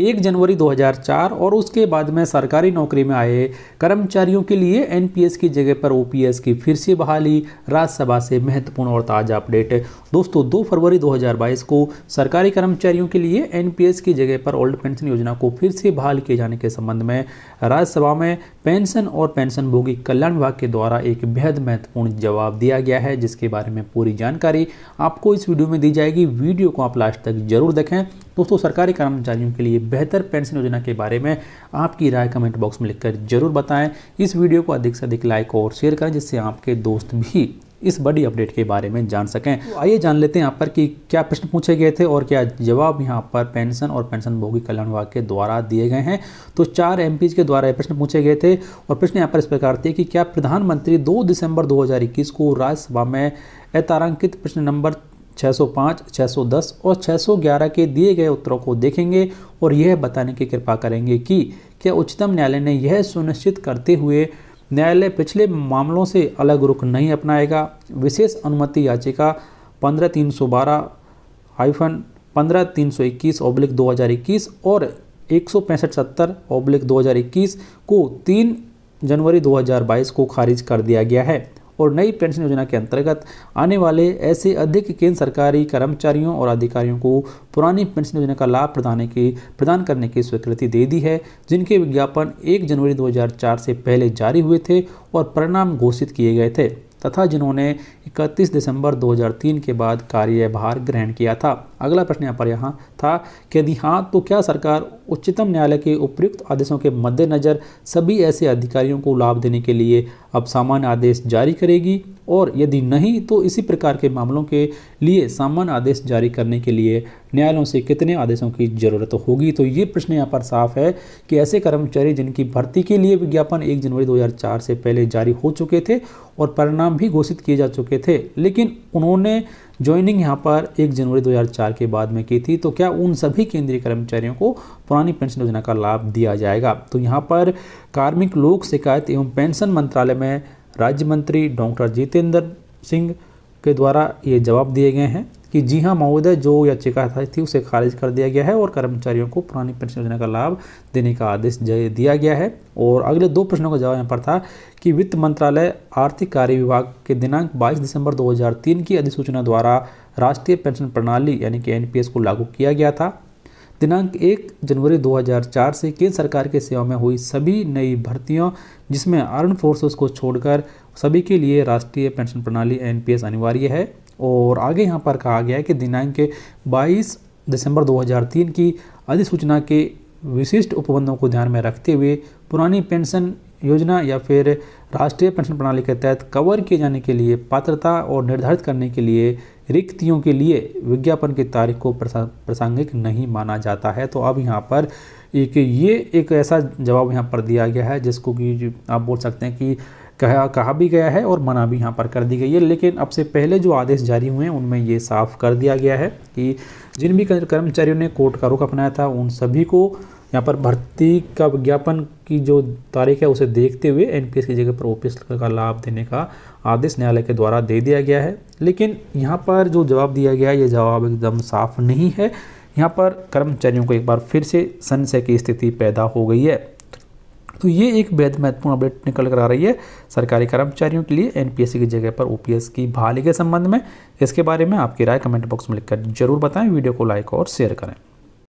एक जनवरी 2004 और उसके बाद में सरकारी नौकरी में आए कर्मचारियों के लिए एनपीएस की जगह पर ओपीएस की फिर से बहाली राज्यसभा से महत्वपूर्ण और ताज़ा अपडेट दोस्तों 2 फरवरी 2022 को सरकारी कर्मचारियों के लिए एनपीएस की जगह पर ओल्ड पेंशन योजना को फिर से बहाल किए जाने के संबंध में राज्यसभा में पेंशन और पेंशनभोगी कल्याण विभाग के द्वारा एक बेहद महत्वपूर्ण जवाब दिया गया है जिसके बारे में पूरी जानकारी आपको इस वीडियो में दी जाएगी वीडियो को आप लास्ट तक जरूर देखें दोस्तों सरकारी कर्मचारियों के लिए बेहतर पेंशन योजना के बारे में आपकी राय कमेंट बॉक्स में लिखकर जरूर बताएं इस वीडियो को अधिक से अधिक लाइक और शेयर करें जिससे आपके दोस्त भी इस बड़ी अपडेट के बारे में जान सकें तो आइए जान लेते हैं यहाँ पर कि क्या प्रश्न पूछे गए थे और क्या जवाब यहाँ पर पेंशन और पेंशन भोगी कल्याण विभाग के द्वारा दिए गए हैं तो चार एम के द्वारा ये प्रश्न पूछे गए थे और प्रश्न यहाँ पर इस प्रकार थे कि क्या प्रधानमंत्री 2 दिसंबर 2021 को राज्यसभा में अतारांकित प्रश्न नंबर 605, 610 और 611 के दिए गए उत्तरों को देखेंगे और यह बताने की कृपा करेंगे कि क्या उच्चतम न्यायालय ने यह सुनिश्चित करते हुए न्यायालय पिछले मामलों से अलग रुख नहीं अपनाएगा विशेष अनुमति याचिका पंद्रह तीन सौ बारह हाइफन पंद्रह तीन सौ इक्कीस ओब्लिक दो हज़ार इक्कीस और एक सौ पैंसठ सत्तर ओब्लिक दो हज़ार इक्कीस को तीन जनवरी 2022 को खारिज कर दिया गया है और नई पेंशन योजना के अंतर्गत आने वाले ऐसे अधिक केंद्र सरकारी कर्मचारियों और अधिकारियों को पुरानी पेंशन योजना का लाभ प्रदान की प्रदान करने की स्वीकृति दे दी है जिनके विज्ञापन एक जनवरी 2004 से पहले जारी हुए थे और परिणाम घोषित किए गए थे तथा जिन्होंने 31 दिसंबर 2003 के बाद कार्यभार ग्रहण किया था अगला प्रश्न यहाँ पर यहाँ था कि यदि हाँ तो क्या सरकार उच्चतम न्यायालय के उपयुक्त आदेशों के मद्देनज़र सभी ऐसे अधिकारियों को लाभ देने के लिए अब सामान्य आदेश जारी करेगी और यदि नहीं तो इसी प्रकार के मामलों के लिए सामान्य आदेश जारी करने के लिए न्यायालयों से कितने आदेशों की ज़रूरत होगी तो ये प्रश्न यहाँ पर साफ है कि ऐसे कर्मचारी जिनकी भर्ती के लिए विज्ञापन एक जनवरी 2004 से पहले जारी हो चुके थे और परिणाम भी घोषित किए जा चुके थे लेकिन उन्होंने ज्वाइनिंग यहाँ पर एक जनवरी 2004 के बाद में की थी तो क्या उन सभी केंद्रीय कर्मचारियों को पुरानी पेंशन योजना का लाभ दिया जाएगा तो यहाँ पर कार्मिक लोक शिकायत एवं पेंशन मंत्रालय में राज्य मंत्री डॉक्टर जितेंद्र सिंह के द्वारा ये जवाब दिए गए हैं कि जी हाँ महोदय जो याचिका थी उसे खारिज कर दिया गया है और कर्मचारियों को पुरानी पेंशन योजना का लाभ देने का आदेश दिया गया है और अगले दो प्रश्नों का जवाब यहाँ पर था कि वित्त मंत्रालय आर्थिक कार्य विभाग के दिनांक 22 दिसंबर 2003 की अधिसूचना द्वारा राष्ट्रीय पेंशन प्रणाली यानी कि एन को लागू किया गया था दिनांक एक जनवरी 2004 से केंद्र सरकार के सेवा में हुई सभी नई भर्तियों जिसमें आर्म फोर्सेस को छोड़कर सभी के लिए राष्ट्रीय पेंशन प्रणाली एन अनिवार्य है और आगे यहाँ पर कहा गया है कि दिनांक के 22 दिसंबर 2003 की अधिसूचना के विशिष्ट उपबंधों को ध्यान में रखते हुए पुरानी पेंशन योजना या फिर राष्ट्रीय पेंशन प्रणाली के तहत कवर किए जाने के लिए पात्रता और निर्धारित करने के लिए रिक्तियों के लिए विज्ञापन की तारीख को प्रासंगिक नहीं माना जाता है तो अब यहाँ पर एक ये एक ऐसा जवाब यहाँ पर दिया गया है जिसको कि आप बोल सकते हैं कि कहा कहा भी गया है और मना भी यहाँ पर कर दी गई है लेकिन अब से पहले जो आदेश जारी हुए हैं उनमें ये साफ कर दिया गया है कि जिन भी कर्मचारियों ने कोर्ट का रुख अपनाया था उन सभी को यहाँ पर भर्ती का विज्ञापन की जो तारीख है उसे देखते हुए एन की जगह पर ओपीएस का लाभ देने का आदेश न्यायालय के द्वारा दे दिया गया है लेकिन यहाँ पर जो जवाब दिया गया है ये जवाब एकदम साफ नहीं है यहाँ पर कर्मचारियों को एक बार फिर से संशय की स्थिति पैदा हो गई है तो ये एक बेहद महत्वपूर्ण अपडेट निकल कर आ रही है सरकारी कर्मचारियों के लिए एन की जगह पर ओ की बहाली के संबंध में इसके बारे में आपकी राय कमेंट बॉक्स में लिखकर जरूर बताएं वीडियो को लाइक और शेयर करें